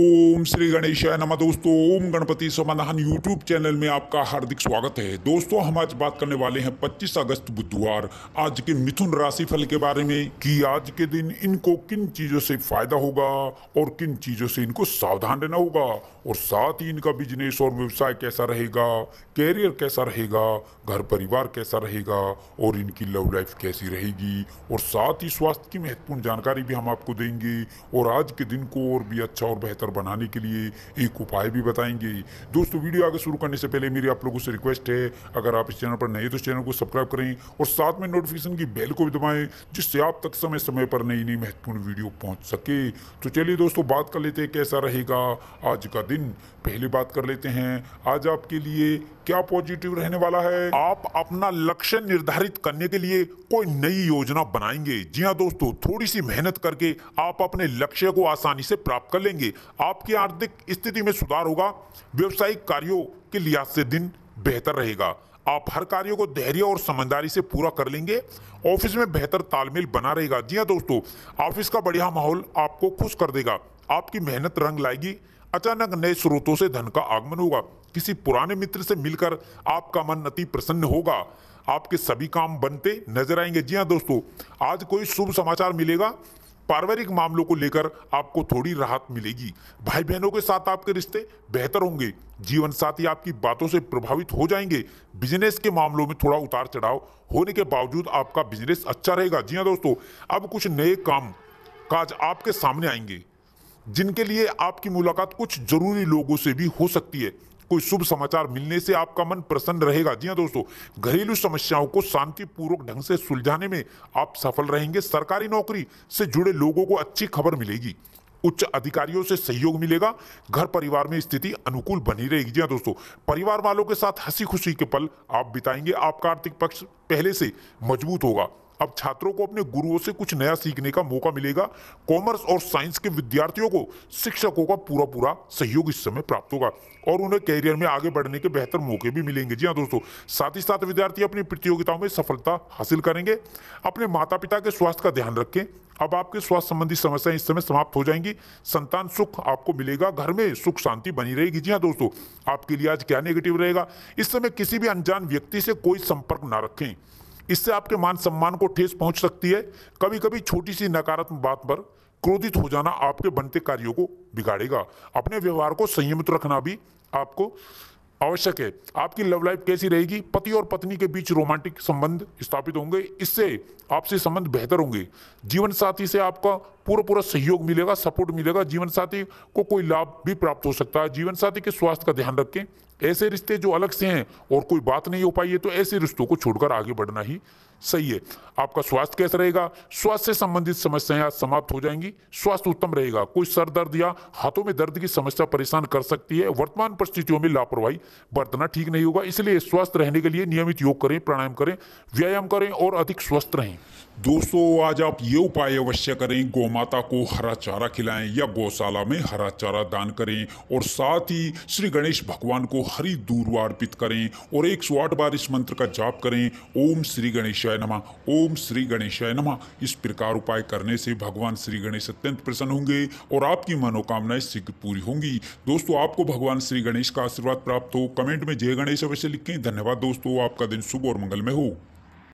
ओम श्री गणेश नमः दोस्तों ओम गणपति समाधान यूट्यूब चैनल में आपका हार्दिक स्वागत है दोस्तों हम आज बात करने वाले हैं 25 अगस्त बुधवार आज के मिथुन राशि फल के बारे में कि आज के दिन इनको किन चीजों से फायदा होगा और किन चीजों से इनको सावधान रहना होगा और साथ ही इनका बिजनेस और व्यवसाय कैसा रहेगा कैरियर कैसा रहेगा घर परिवार कैसा रहेगा और इनकी लव लाइफ कैसी रहेगी और साथ ही स्वास्थ्य की महत्वपूर्ण जानकारी भी हम आपको देंगे और आज के दिन को और भी अच्छा और बेहतर बेहतर बनाने के लिए एक उपाय भी बताएंगे दोस्तों वीडियो आगे शुरू करने से पहले मेरी आप लोगों से रिक्वेस्ट है अगर आप इस चैनल पर नए तो चैनल को सब्सक्राइब करें और साथ में नोटिफिकेशन की बेल को भी दबाएं जिससे आप तक समय समय पर नई नई महत्वपूर्ण वीडियो पहुँच सके तो चलिए दोस्तों बात कर लेते हैं कैसा रहेगा आज का दिन पहले बात कर लेते हैं आज आपके लिए क्या पॉजिटिव रहने वाला है आप अपना लक्ष्य निर्धारित करने के लिए कोई नई योजना बनाएंगे जी हाँ दोस्तों थोड़ी सी मेहनत करके आप अपने लक्ष्य को आसानी से प्राप्त कर लेंगे आपकी आर्थिक स्थिति में सुधार होगा व्यवसायिक कार्यों के लिहाज से दिन बेहतर रहेगा आप हर कार्य को धैर्य और समझदारी से पूरा कर लेंगे ऑफिस में बेहतर तालमेल बना रहेगा जी हाँ दोस्तों ऑफिस का बढ़िया माहौल आपको खुश कर देगा आपकी मेहनत रंग लाएगी अचानक नए स्रोतों से धन का आगमन होगा किसी पुराने मित्र से मिलकर आपका मन अति प्रसन्न होगा आपके सभी काम बनते नजर आएंगे जी हाँ दोस्तों आज कोई शुभ समाचार मिलेगा पारिवारिक मामलों को लेकर आपको थोड़ी राहत मिलेगी भाई बहनों के साथ आपके रिश्ते बेहतर होंगे जीवन साथी आपकी बातों से प्रभावित हो जाएंगे बिजनेस के मामलों में थोड़ा उतार चढ़ाव होने के बावजूद आपका बिजनेस अच्छा रहेगा जी हाँ दोस्तों अब कुछ नए काम काज आपके सामने आएंगे जिनके लिए आपकी मुलाकात कुछ जरूरी लोगों से भी हो सकती है कोई शुभ समाचार मिलने से आपका मन प्रसन्न रहेगा जी हाँ दोस्तों घरेलू समस्याओं को शांतिपूर्वक ढंग से सुलझाने में आप सफल रहेंगे सरकारी नौकरी से जुड़े लोगों को अच्छी खबर मिलेगी उच्च अधिकारियों से सहयोग मिलेगा घर परिवार में स्थिति अनुकूल बनी रहेगी जी हाँ दोस्तों परिवार वालों के साथ हंसी खुशी के पल आप बिताएंगे आपका आर्थिक पक्ष पहले से मजबूत होगा अब छात्रों को अपने गुरुओं से कुछ नया सीखने का मौका मिलेगा कॉमर्स और साइंस के विद्यार्थियों को शिक्षकों का पूरा पूरा सहयोग इस समय प्राप्त होगा और उन्हें कैरियर में आगे बढ़ने के बेहतर मौके भी मिलेंगे जी हाँ दोस्तों साथ ही साथ विद्यार्थी अपनी प्रतियोगिताओं में सफलता हासिल करेंगे अपने माता पिता के स्वास्थ्य का ध्यान रखें अब आपके स्वास्थ्य संबंधी समस्याएं इस समय समाप्त हो जाएंगी संतान सुख आपको मिलेगा घर में सुख शांति बनी रहेगी जी हाँ दोस्तों आपके लिए आज क्या नेगेटिव रहेगा इस समय किसी भी अनजान व्यक्ति से कोई संपर्क ना रखें इससे आपके मान सम्मान को ठेस पहुंच सकती है कभी कभी छोटी सी नकारात्मक बात पर क्रोधित हो जाना आपके बनते कार्यों को बिगाड़ेगा अपने व्यवहार को संयमित रखना भी आपको आवश्यक है आपकी लव लाइफ कैसी रहेगी पति और पत्नी के बीच रोमांटिक संबंध स्थापित होंगे इससे आपसे संबंध बेहतर होंगे जीवन साथी से आपका पूरा पूरा सहयोग मिलेगा सपोर्ट मिलेगा जीवन साथी को कोई लाभ भी प्राप्त हो सकता है जीवन साथी के स्वास्थ्य का ध्यान रखें ऐसे रिश्ते जो अलग से हैं और कोई बात नहीं हो पाई है तो ऐसे रिश्तों को छोड़कर आगे बढ़ना ही सही है आपका स्वास्थ्य कैसा रहेगा स्वास्थ्य से संबंधित समस्याएं आज समाप्त हो जाएंगी स्वास्थ्य उत्तम रहेगा कोई सर दर्द या हाथों में दर्द की समस्या परेशान कर सकती है वर्तमान परिस्थितियों में लापरवाही बरतना ठीक नहीं होगा इसलिए स्वस्थ रहने के लिए नियमित योग करें प्राणायाम करें व्यायाम करें और अधिक स्वस्थ रहें दोस्तों आज आप ये उपाय अवश्य करें गोमा माता को हरा चारा खिलाएं या गौशाला में हरा चारा दान करें और साथ ही श्री गणेश भगवान को हरी दूरवा अर्पित करें और एक सौ आठ बार इस मंत्र का जाप करें ओम श्री गणेशाय नमा ओम श्री गणेशाय नमा इस प्रकार उपाय करने से भगवान श्री गणेश अत्यंत प्रसन्न होंगे और आपकी मनोकामनाएं शीघ्र पूरी होंगी दोस्तों आपको भगवान श्री गणेश का आशीर्वाद प्राप्त हो कमेंट में जय गणेश अवश्य लिखें धन्यवाद दोस्तों आपका दिन शुभ और मंगलमय हो